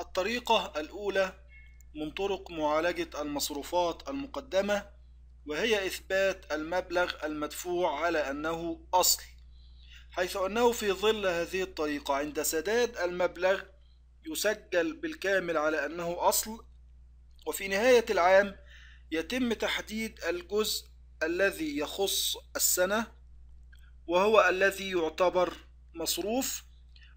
الطريقة الأولى من طرق معالجة المصروفات المقدمة وهي إثبات المبلغ المدفوع على أنه أصل حيث أنه في ظل هذه الطريقة عند سداد المبلغ يسجل بالكامل على أنه أصل وفي نهاية العام يتم تحديد الجزء الذي يخص السنة وهو الذي يعتبر مصروف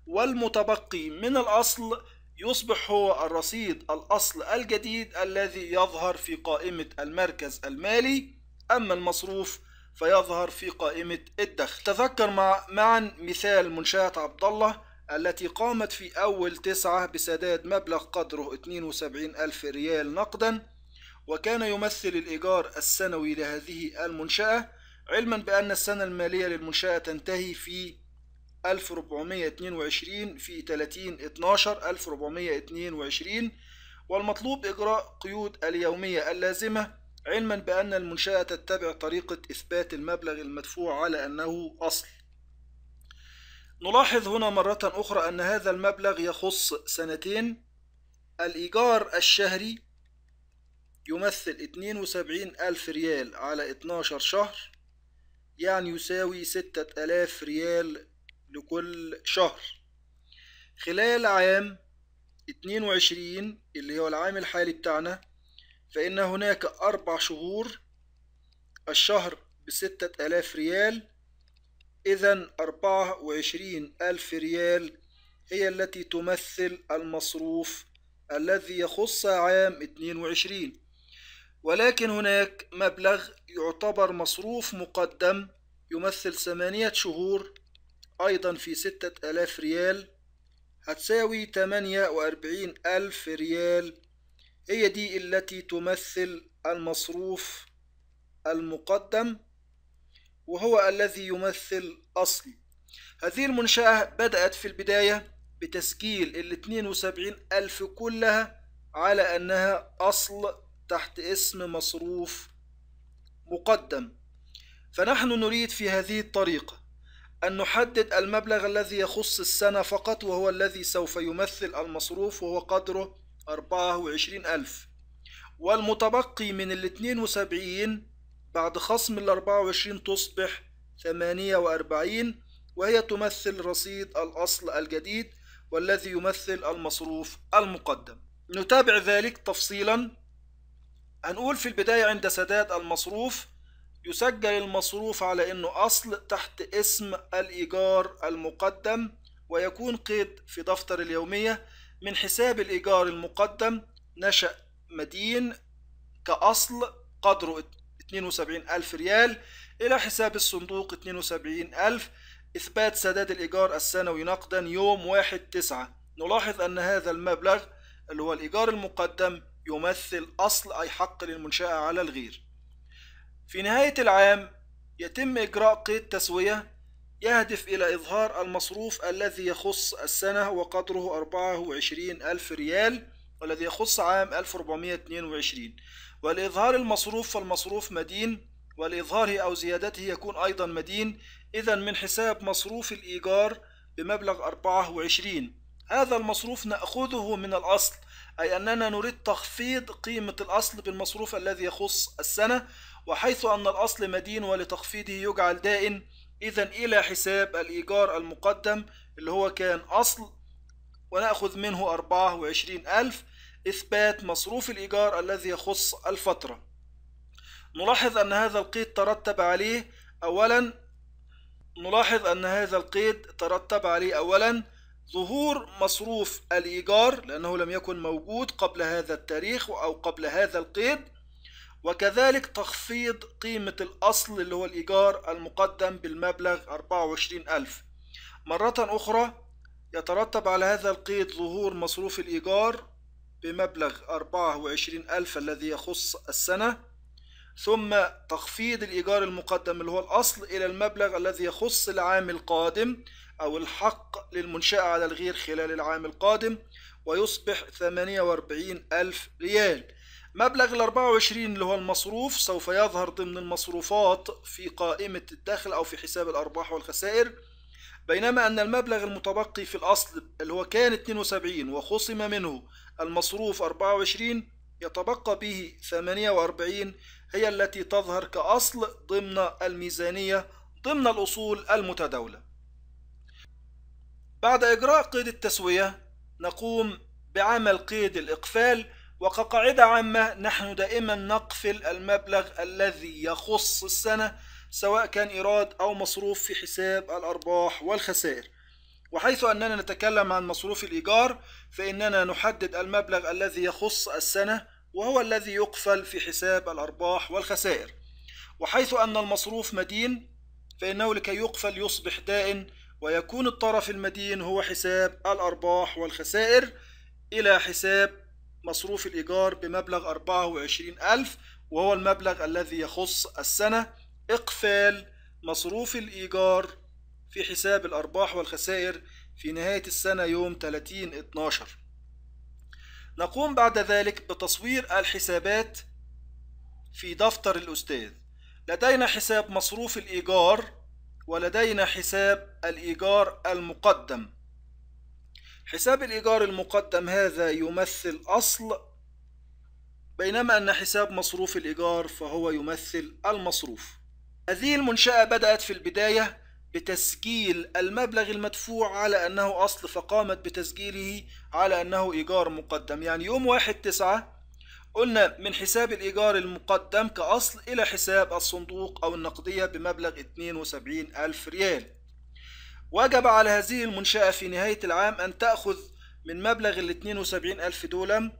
والمتبقي من الأصل يصبح هو الرصيد الأصل الجديد الذي يظهر في قائمة المركز المالي أما المصروف فيظهر في قائمة الدخل تذكر مع معا مثال منشأة عبد الله التي قامت في أول تسعة بسداد مبلغ قدره 72 ألف ريال نقدا وكان يمثل الإيجار السنوي لهذه المنشأة علما بأن السنة المالية للمنشأة تنتهي في 1422 في 30 12 1422 والمطلوب إجراء قيود اليومية اللازمة علما بأن المنشأة تتبع طريقة إثبات المبلغ المدفوع على أنه أصل نلاحظ هنا مرة أخرى أن هذا المبلغ يخص سنتين الإيجار الشهري يمثل 72 ألف ريال على 12 شهر يعني يساوي 6000 ريال لكل شهر خلال عام 22 اللي هو العام الحالي بتاعنا فإن هناك أربع شهور الشهر بستة آلاف ريال إذا أربعة وعشرين ألف ريال هي التي تمثل المصروف الذي يخص عام 22 ولكن هناك مبلغ يعتبر مصروف مقدم يمثل ثمانية شهور أيضا في ستة آلاف ريال هتساوي تمانية وأربعين ألف ريال هي دي التي تمثل المصروف المقدم وهو الذي يمثل أصلي هذه المنشأة بدأت في البداية بتسجيل الاثنين وسبعين ألف كلها على أنها أصل تحت اسم مصروف مقدم فنحن نريد في هذه الطريقة أن نحدد المبلغ الذي يخص السنة فقط وهو الذي سوف يمثل المصروف وهو قدره 24 ألف والمتبقي من ال 72 بعد خصم ال 24 تصبح 48 وهي تمثل رصيد الأصل الجديد والذي يمثل المصروف المقدم نتابع ذلك تفصيلا هنقول في البداية عند سداد المصروف يسجل المصروف على انه اصل تحت اسم الايجار المقدم ويكون قيد في دفتر اليوميه من حساب الايجار المقدم نشأ مدين كأصل قدره ألف ريال إلى حساب الصندوق ألف إثبات سداد الإيجار السنوي نقدا يوم 1 9 نلاحظ أن هذا المبلغ اللي هو الإيجار المقدم يمثل أصل أي حق للمنشأة على الغير في نهاية العام يتم إجراء قيد تسوية يهدف إلى إظهار المصروف الذي يخص السنة وقدره 24 ألف ريال والذي يخص عام 1422 والإظهار المصروف فالمصروف مدين ولإظهاره أو زيادته يكون أيضا مدين إذا من حساب مصروف الإيجار بمبلغ 24 هذا المصروف نأخذه من الأصل أي أننا نريد تخفيض قيمة الأصل بالمصروف الذي يخص السنة وحيث أن الأصل مدين ولتخفيضه يجعل دائن إذا إلى حساب الإيجار المقدم اللي هو كان أصل ونأخذ منه 24 ألف إثبات مصروف الإيجار الذي يخص الفترة نلاحظ أن هذا القيد ترتب عليه أولا نلاحظ أن هذا القيد ترتب عليه أولا ظهور مصروف الإيجار لأنه لم يكن موجود قبل هذا التاريخ أو قبل هذا القيد وكذلك تخفيض قيمة الأصل اللي هو الإيجار المقدم بالمبلغ 24000 مرة أخرى يترتب على هذا القيد ظهور مصروف الإيجار بمبلغ 24000 الذي يخص السنة ثم تخفيض الإيجار المقدم اللي هو الأصل إلى المبلغ الذي يخص العام القادم أو الحق للمنشأة على الغير خلال العام القادم ويصبح 48 ألف ريال مبلغ ال 24 اللي هو المصروف سوف يظهر ضمن المصروفات في قائمة الدخل أو في حساب الأرباح والخسائر بينما أن المبلغ المتبقي في الأصل اللي هو كان 72 وخصم منه المصروف 24 يتبقى به 48 هي التي تظهر كأصل ضمن الميزانية ضمن الأصول المتداولة بعد إجراء قيد التسوية نقوم بعمل قيد الإقفال وكقاعدة عامة نحن دائما نقفل المبلغ الذي يخص السنة سواء كان إيراد أو مصروف في حساب الأرباح والخسائر وحيث أننا نتكلم عن مصروف الإيجار فإننا نحدد المبلغ الذي يخص السنة وهو الذي يقفل في حساب الأرباح والخسائر وحيث أن المصروف مدين فإنه لكي يقفل يصبح دائن ويكون الطرف المدين هو حساب الأرباح والخسائر إلى حساب مصروف الإيجار بمبلغ 24 ألف وهو المبلغ الذي يخص السنة إقفال مصروف الإيجار في حساب الأرباح والخسائر في نهاية السنة يوم 30 12 نقوم بعد ذلك بتصوير الحسابات في دفتر الأستاذ لدينا حساب مصروف الإيجار ولدينا حساب الإيجار المقدم حساب الإيجار المقدم هذا يمثل أصل بينما أن حساب مصروف الإيجار فهو يمثل المصروف هذه المنشأة بدأت في البداية بتسجيل المبلغ المدفوع على أنه أصل فقامت بتسجيله على أنه إيجار مقدم يعني يوم واحد تسعة قلنا من حساب الإيجار المقدم كأصل إلى حساب الصندوق أو النقدية بمبلغ 72 ألف ريال وجب على هذه المنشأة في نهاية العام أن تأخذ من مبلغ ال 72 ألف دولا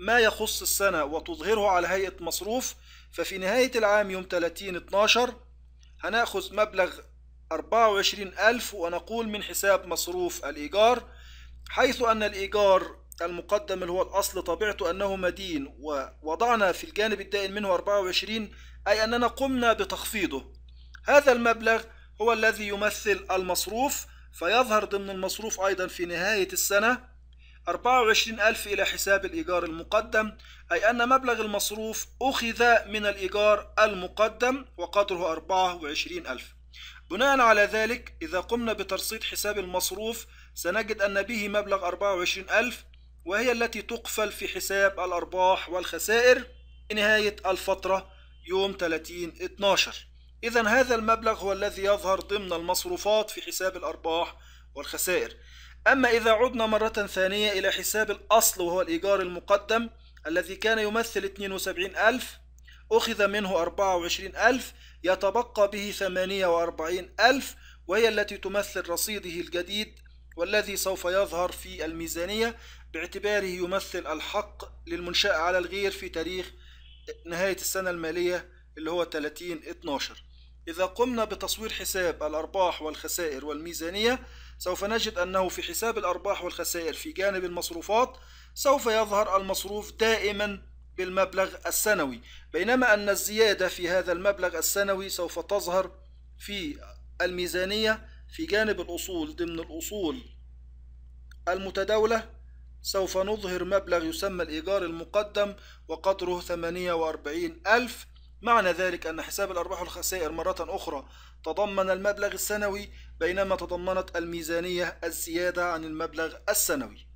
ما يخص السنة وتظهره على هيئة مصروف ففي نهاية العام يوم 30 12 هناخذ مبلغ 24 ألف ونقول من حساب مصروف الإيجار حيث أن الإيجار المقدم اللي هو الأصل طبيعته أنه مدين ووضعنا في الجانب الدائن منه 24 أي أننا قمنا بتخفيضه هذا المبلغ هو الذي يمثل المصروف فيظهر ضمن المصروف أيضا في نهاية السنة 24 ألف إلى حساب الإيجار المقدم أي أن مبلغ المصروف أخذ من الإيجار المقدم وقدره 24 ألف بناء على ذلك إذا قمنا بترصيد حساب المصروف سنجد أن به مبلغ 24000 وهي التي تقفل في حساب الأرباح والخسائر نهاية الفترة يوم 30 12 إذا هذا المبلغ هو الذي يظهر ضمن المصروفات في حساب الأرباح والخسائر أما إذا عدنا مرة ثانية إلى حساب الأصل وهو الإيجار المقدم الذي كان يمثل 72000 أخذ منه 24000 يتبقى به 48 ألف وهي التي تمثل رصيده الجديد والذي سوف يظهر في الميزانية باعتباره يمثل الحق للمنشأة على الغير في تاريخ نهاية السنة المالية اللي هو 30 12 إذا قمنا بتصوير حساب الأرباح والخسائر والميزانية سوف نجد أنه في حساب الأرباح والخسائر في جانب المصروفات سوف يظهر المصروف دائما بالمبلغ السنوي بينما أن الزيادة في هذا المبلغ السنوي سوف تظهر في الميزانية في جانب الأصول ضمن الأصول المتداولة سوف نظهر مبلغ يسمى الإيجار المقدم وقدره 48 ألف معنى ذلك أن حساب الأرباح والخسائر مرة أخرى تضمن المبلغ السنوي بينما تضمنت الميزانية الزيادة عن المبلغ السنوي